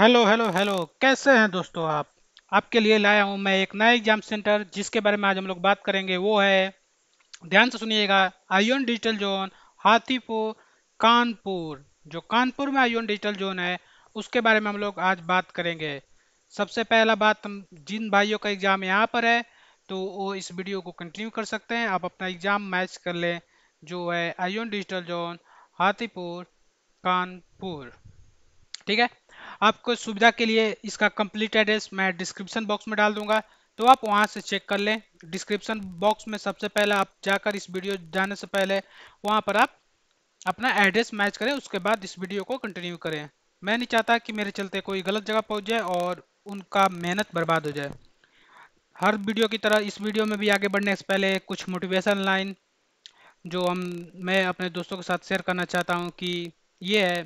hello hello hello कैसे हैं दोस्तों आप आपके लिए लाया हूं मैं एक नया एग्जाम सेंटर जिसके बारे में आज हम लोग बात करेंगे वो है ध्यान से सुनिएगा iON digital zone Hathipur Kanpur जो कानपुर में आयोन डिजिटल जोन है उसके बारे में हम लोग आज बात करेंगे सबसे पहला बात हम जिन भाइयों का एग्ज़ाम यहाँ पर है तो वो इस वीडियो को कंटिन्यू कर सकते हैं आप अपना एग्ज़ाम मैच कर लें जो है iON digital zone Hathipur Kanpur ठीक है आपको सुविधा के लिए इसका कंप्लीट एड्रेस मैं डिस्क्रिप्शन बॉक्स में डाल दूंगा तो आप वहां से चेक कर लें डिस्क्रिप्शन बॉक्स में सबसे पहले आप जाकर इस वीडियो जाने से पहले वहां पर आप अपना एड्रेस मैच करें उसके बाद इस वीडियो को कंटिन्यू करें मैं नहीं चाहता कि मेरे चलते कोई गलत जगह पहुँच जाए और उनका मेहनत बर्बाद हो जाए हर वीडियो की तरह इस वीडियो में भी आगे बढ़ने से पहले कुछ मोटिवेशन लाइन जो हम मैं अपने दोस्तों के साथ शेयर करना चाहता हूँ कि ये है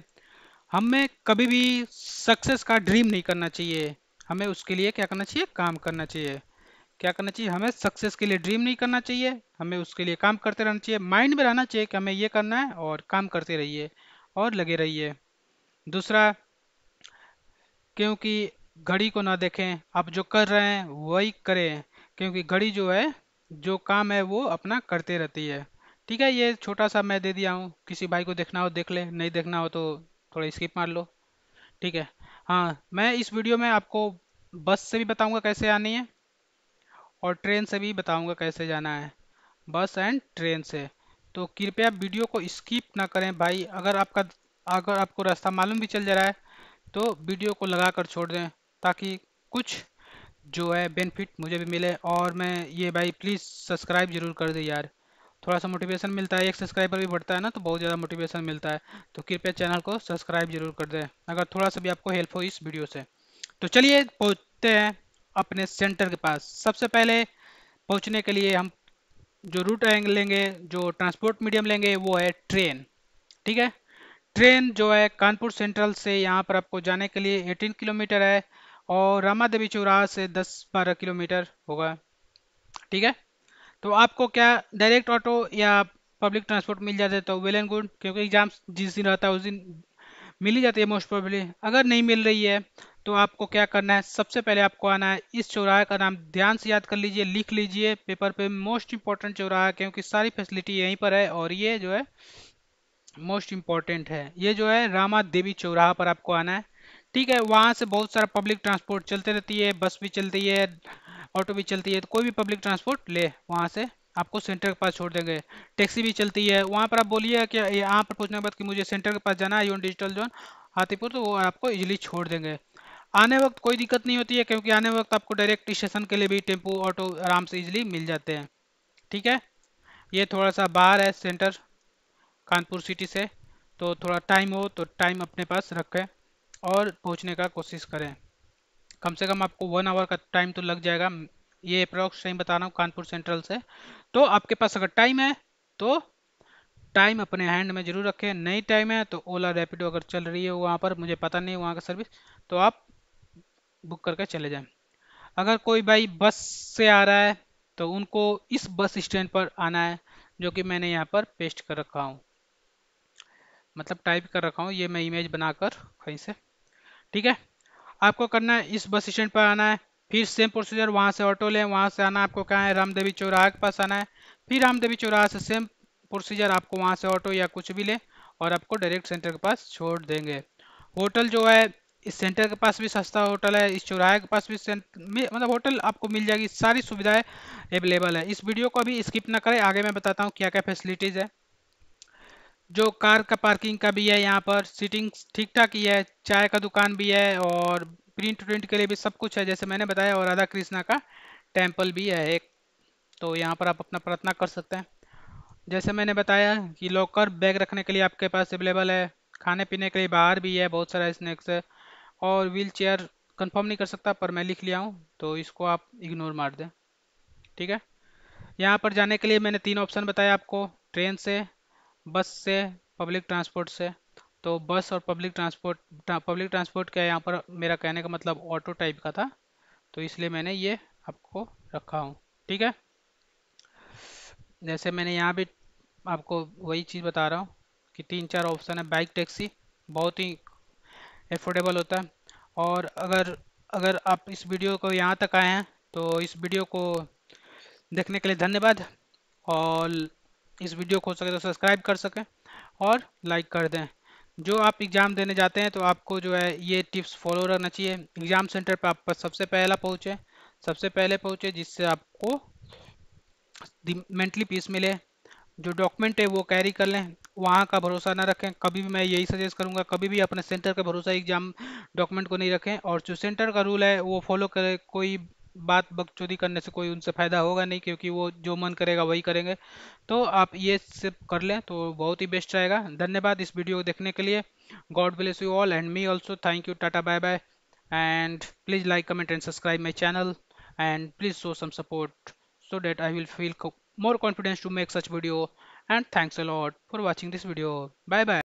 हमें कभी भी सक्सेस का ड्रीम नहीं करना चाहिए हमें उसके लिए क्या करना चाहिए काम करना चाहिए क्या करना चाहिए हमें सक्सेस के लिए ड्रीम नहीं करना चाहिए हमें उसके लिए काम करते रहना चाहिए माइंड में रहना चाहिए कि हमें ये करना है और काम करते रहिए और लगे रहिए दूसरा क्योंकि घड़ी को ना देखें आप जो कर रहे हैं वही करें क्योंकि घड़ी जो है जो काम है वो अपना करते रहती है ठीक है ये छोटा सा मैं दे दिया हूँ किसी भाई को देखना हो देख ले नहीं देखना हो तो थोड़ा स्किप मार लो ठीक है हाँ मैं इस वीडियो में आपको बस से भी बताऊंगा कैसे आनी है और ट्रेन से भी बताऊंगा कैसे जाना है बस एंड ट्रेन से तो कृपया वीडियो को स्किप ना करें भाई अगर आपका अगर आपको रास्ता मालूम भी चल जा रहा है तो वीडियो को लगा कर छोड़ दें ताकि कुछ जो है बेनिफिट मुझे भी मिले और मैं ये भाई प्लीज़ सब्सक्राइब ज़रूर कर दें यार थोड़ा सा मोटिवेशन मिलता है एक सब्सक्राइबर भी बढ़ता है ना तो बहुत ज़्यादा मोटिवेशन मिलता है तो कृपया चैनल को सब्सक्राइब जरूर कर दें अगर थोड़ा सा भी आपको हेल्प हो इस वीडियो से तो चलिए पहुँचते हैं अपने सेंटर के पास सबसे पहले पहुँचने के लिए हम जो रूट लेंगे जो ट्रांसपोर्ट मीडियम लेंगे वो है ट्रेन ठीक है ट्रेन जो है कानपुर सेंट्रल से यहाँ पर आपको जाने के लिए 18 किलोमीटर है और रामा देवी चौराहा से 10-12 किलोमीटर होगा ठीक है तो आपको क्या डायरेक्ट ऑटो या पब्लिक ट्रांसपोर्ट मिल जाता है तो वेल एंड गुड क्योंकि एग्जाम जिस दिन रहता है उस दिन मिल ही जाती है मोस्ट प्रॉबली अगर नहीं मिल रही है तो आपको क्या करना है सबसे पहले आपको आना है इस चौराहे का नाम ध्यान से याद कर लीजिए लिख लीजिए पेपर पे मोस्ट इंपॉर्टेंट चौराहा क्योंकि सारी फैसिलिटी यहीं पर है और ये जो है मोस्ट इम्पॉर्टेंट है ये जो है रामा देवी चौराहा पर आपको आना है ठीक है वहाँ से बहुत सारा पब्लिक ट्रांसपोर्ट चलते रहती है बस भी चलती है ऑटो भी चलती है तो कोई भी पब्लिक ट्रांसपोर्ट ले वहाँ से आपको सेंटर के पास छोड़ देंगे टैक्सी भी चलती है वहाँ पर आप बोलिए कि यहाँ पर पहुँचने के बाद कि मुझे सेंटर के पास जाना है यून डिजिटल जोन हाथीपुर तो वो आपको इजिली छोड़ देंगे आने वक्त कोई दिक्कत नहीं होती है क्योंकि आने वक्त आपको डायरेक्ट स्टेशन के लिए भी टेम्पो ऑटो आराम से इजिली मिल जाते हैं ठीक है ये थोड़ा सा बाहर है सेंटर कानपुर सिटी से तो थोड़ा टाइम हो तो टाइम अपने पास रखें और पहुँचने का कोशिश करें कम से कम आपको वन आवर का टाइम तो लग जाएगा ये अप्रॉक्स टाइम बता रहा हूँ कानपुर सेंट्रल से तो आपके पास अगर टाइम है तो टाइम अपने हैंड में जरूर रखें नई टाइम है तो ओला रैपिडो अगर चल रही है वहाँ पर मुझे पता नहीं वहाँ का सर्विस तो आप बुक करके चले जाएं अगर कोई भाई बस से आ रहा है तो उनको इस बस स्टैंड पर आना है जो कि मैंने यहाँ पर पेस्ट कर रखा हूँ मतलब टाइप कर रखा हूँ ये मैं इमेज बनाकर कहीं से ठीक है आपको करना है इस बस स्टैंड पर आना है फिर सेम प्रोसीजर वहाँ से ऑटो लें वहाँ से आना आपको कहाँ है रामदेवी चौराहा के पास आना है फिर रामदेवी चौराहा से सेम प्रोसीजर आपको वहाँ से ऑटो या कुछ भी लें और आपको डायरेक्ट सेंटर के पास छोड़ देंगे होटल जो है इस सेंटर के पास भी सस्ता होटल है इस चौराहे के पास भी मतलब होटल आपको मिल जाएगी सारी सुविधाएं अवेलेबल है इस वीडियो को अभी स्किप ना करें आगे मैं बताता हूँ क्या क्या फैसिलिटीज़ है जो कार का पार्किंग का भी है यहाँ पर सीटिंग ठीक ठाक ही है चाय का दुकान भी है और प्रिंट प्रिंट के लिए भी सब कुछ है जैसे मैंने बताया और राधा कृष्णा का टेम्पल भी है एक तो यहाँ पर आप अपना प्रार्थना कर सकते हैं जैसे मैंने बताया कि लॉकर बैग रखने के लिए आपके पास अवेलेबल है खाने पीने के लिए बाहर भी है बहुत सारा स्नैक्स है और व्हील चेयर कन्फर्म नहीं कर सकता पर मैं लिख लिया हूँ तो इसको आप इग्नोर मार दें ठीक है यहाँ पर जाने के लिए मैंने तीन ऑप्शन बताया आपको ट्रेन से बस से पब्लिक ट्रांसपोर्ट से तो बस और पब्लिक ट्रांसपोर्ट पब्लिक ट्रांसपोर्ट है यहाँ पर मेरा कहने का मतलब ऑटो टाइप का था तो इसलिए मैंने ये आपको रखा हूँ ठीक है जैसे मैंने यहाँ भी आपको वही चीज़ बता रहा हूँ कि तीन चार ऑप्शन है बाइक टैक्सी बहुत ही एफोर्डेबल होता है और अगर अगर आप इस वीडियो को यहाँ तक आए हैं तो इस वीडियो को देखने के लिए धन्यवाद और इस वीडियो को सके तो सब्सक्राइब कर सकें और लाइक कर दें जो आप एग्ज़ाम देने जाते हैं तो आपको जो है ये टिप्स फॉलो रखना चाहिए एग्ज़ाम सेंटर पर आप सबसे पहला पहुँचे सबसे पहले पहुँचे जिससे आपको मेंटली पीस मिले जो डॉक्यूमेंट है वो कैरी कर लें वहाँ का भरोसा ना रखें कभी भी मैं यही सजेस्ट करूँगा कभी भी अपने सेंटर का भरोसा एग्ज़ाम डॉक्यूमेंट को नहीं रखें और जो सेंटर का रूल है वो फॉलो करें कोई बात बक चोरी करने से कोई उनसे फ़ायदा होगा नहीं क्योंकि वो जो मन करेगा वही करेंगे तो आप ये सिर्फ कर लें तो बहुत ही बेस्ट रहेगा धन्यवाद इस वीडियो को देखने के लिए god bless you all and me also thank you tata bye bye and please like comment and subscribe my channel and please show some support so that I will feel more confidence to make such video and thanks a lot for watching this video bye bye